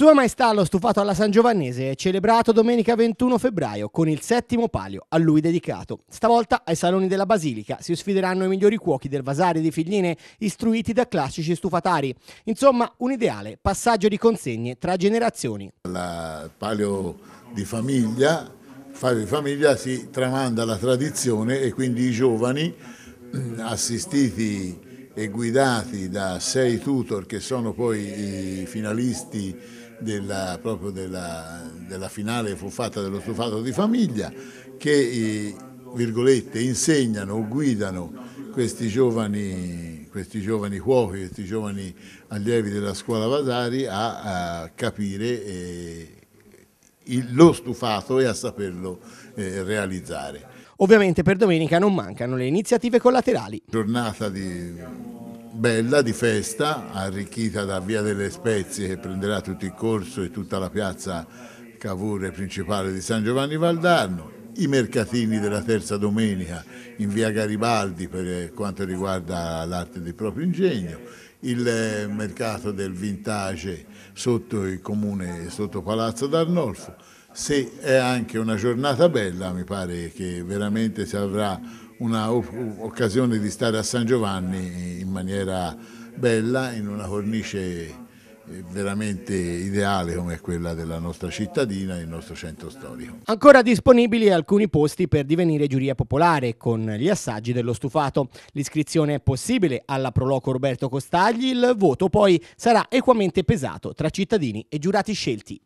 Sua Maestà lo stufato alla San Giovannese è celebrato domenica 21 febbraio con il settimo palio a lui dedicato. Stavolta ai Saloni della Basilica si sfideranno i migliori cuochi del Vasari di Figline istruiti da classici stufatari. Insomma, un ideale passaggio di consegne tra generazioni. Il palio di famiglia, palio di famiglia si tramanda la tradizione e quindi i giovani mm, assistiti e guidati da sei tutor che sono poi i finalisti della, proprio della, della finale fu fatta dello stufato di famiglia che virgolette insegnano o guidano questi giovani, questi giovani cuochi, questi giovani allievi della scuola Vasari a, a capire eh, il, lo stufato e a saperlo eh, realizzare. Ovviamente per domenica non mancano le iniziative collaterali. Giornata di bella di festa, arricchita da Via delle Spezie che prenderà tutto il corso e tutta la piazza Cavour principale di San Giovanni Valdarno, i mercatini della terza domenica in via Garibaldi per quanto riguarda l'arte di proprio ingegno, il eh, mercato del vintage sotto il comune, sotto Palazzo d'Arnolfo. Se è anche una giornata bella, mi pare che veramente si avrà un'occasione di stare a San Giovanni in maniera bella, in una cornice veramente ideale come quella della nostra cittadina e del nostro centro storico. Ancora disponibili alcuni posti per divenire giuria popolare con gli assaggi dello stufato. L'iscrizione è possibile alla Proloco Roberto Costagli, il voto poi sarà equamente pesato tra cittadini e giurati scelti.